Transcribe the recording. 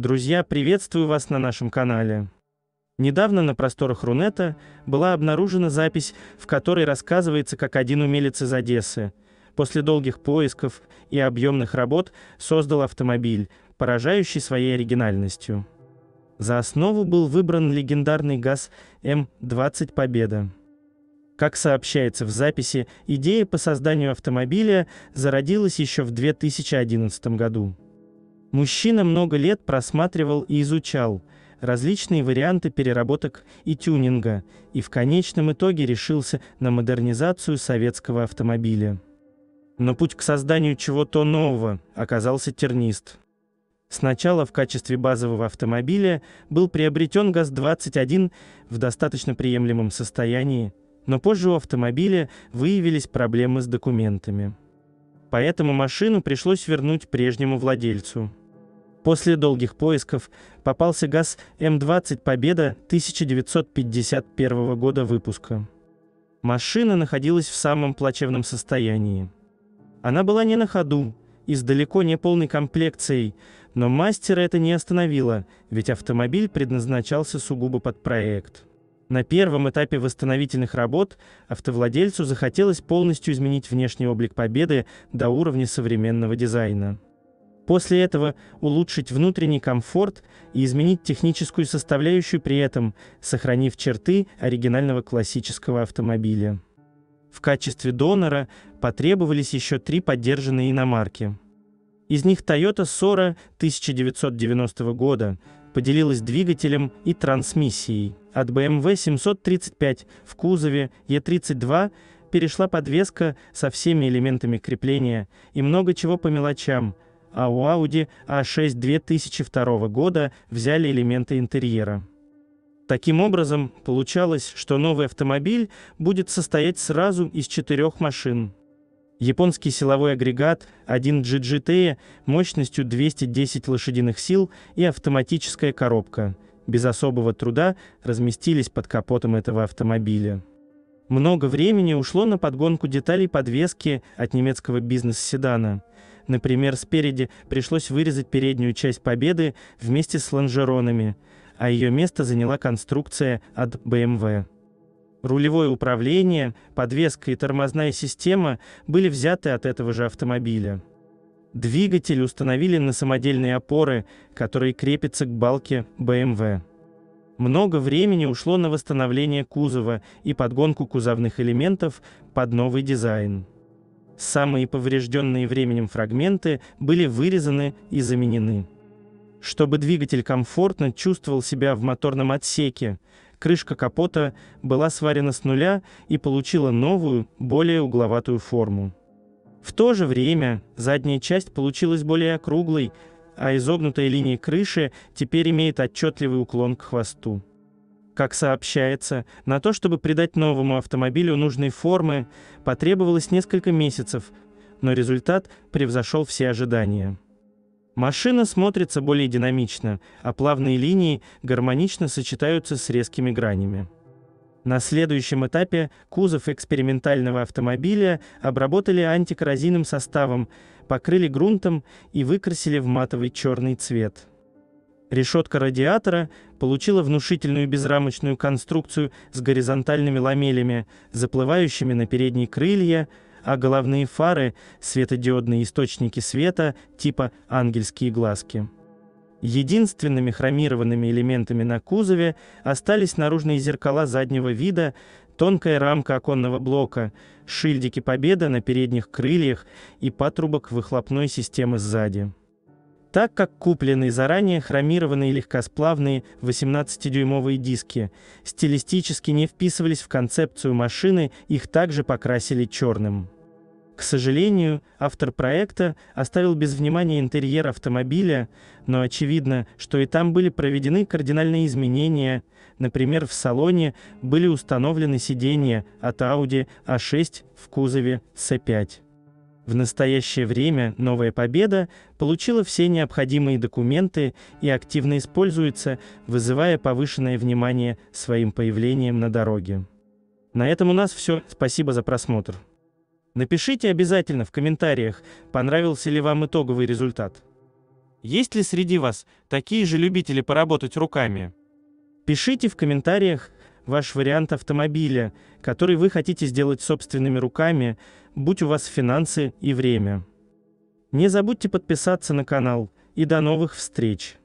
Друзья, приветствую вас на нашем канале. Недавно на просторах Рунета была обнаружена запись, в которой рассказывается, как один умелец из Одессы после долгих поисков и объемных работ создал автомобиль, поражающий своей оригинальностью. За основу был выбран легендарный ГАЗ М-20 «Победа». Как сообщается в записи, идея по созданию автомобиля зародилась еще в 2011 году. Мужчина много лет просматривал и изучал различные варианты переработок и тюнинга и в конечном итоге решился на модернизацию советского автомобиля. Но путь к созданию чего-то нового оказался тернист. Сначала в качестве базового автомобиля был приобретен ГАЗ-21 в достаточно приемлемом состоянии, но позже у автомобиля выявились проблемы с документами. Поэтому машину пришлось вернуть прежнему владельцу. После долгих поисков попался ГАЗ М-20 «Победа» 1951 года выпуска. Машина находилась в самом плачевном состоянии. Она была не на ходу и с далеко не полной комплекцией, но мастера это не остановило, ведь автомобиль предназначался сугубо под проект. На первом этапе восстановительных работ автовладельцу захотелось полностью изменить внешний облик Победы до уровня современного дизайна. После этого улучшить внутренний комфорт и изменить техническую составляющую при этом, сохранив черты оригинального классического автомобиля. В качестве донора потребовались еще три поддержанные иномарки. Из них Toyota Sora 1990 года поделилась двигателем и трансмиссией. От BMW 735 в кузове E32 перешла подвеска со всеми элементами крепления и много чего по мелочам – а у Audi A6 2002 года взяли элементы интерьера. Таким образом, получалось, что новый автомобиль будет состоять сразу из четырех машин. Японский силовой агрегат 1GGT мощностью 210 лошадиных сил и автоматическая коробка без особого труда разместились под капотом этого автомобиля. Много времени ушло на подгонку деталей подвески от немецкого бизнес-седана – Например, спереди пришлось вырезать переднюю часть «Победы» вместе с лонжеронами, а ее место заняла конструкция от BMW. Эм Рулевое управление, подвеска и тормозная система были взяты от этого же автомобиля. Двигатель установили на самодельные опоры, которые крепятся к балке BMW. Эм Много времени ушло на восстановление кузова и подгонку кузовных элементов под новый дизайн. Самые поврежденные временем фрагменты были вырезаны и заменены. Чтобы двигатель комфортно чувствовал себя в моторном отсеке, крышка капота была сварена с нуля и получила новую, более угловатую форму. В то же время задняя часть получилась более округлой, а изогнутая линия крыши теперь имеет отчетливый уклон к хвосту. Как сообщается, на то, чтобы придать новому автомобилю нужной формы, потребовалось несколько месяцев, но результат превзошел все ожидания. Машина смотрится более динамично, а плавные линии гармонично сочетаются с резкими гранями. На следующем этапе кузов экспериментального автомобиля обработали антикоррозийным составом, покрыли грунтом и выкрасили в матовый черный цвет. Решетка радиатора получила внушительную безрамочную конструкцию с горизонтальными ламелями, заплывающими на передние крылья, а головные фары – светодиодные источники света типа «ангельские глазки». Единственными хромированными элементами на кузове остались наружные зеркала заднего вида, тонкая рамка оконного блока, шильдики «Победа» на передних крыльях и патрубок выхлопной системы сзади так как купленные заранее хромированные легкосплавные 18-дюймовые диски стилистически не вписывались в концепцию машины, их также покрасили черным. К сожалению, автор проекта оставил без внимания интерьер автомобиля, но очевидно, что и там были проведены кардинальные изменения. Например, в салоне были установлены сиденья от Audi A6 в кузове C5. В настоящее время «Новая Победа» получила все необходимые документы и активно используется, вызывая повышенное внимание своим появлением на дороге. На этом у нас все. Спасибо за просмотр. Напишите обязательно в комментариях, понравился ли вам итоговый результат. Есть ли среди вас такие же любители поработать руками? Пишите в комментариях, ваш вариант автомобиля, который вы хотите сделать собственными руками, будь у вас финансы и время. Не забудьте подписаться на канал, и до новых встреч!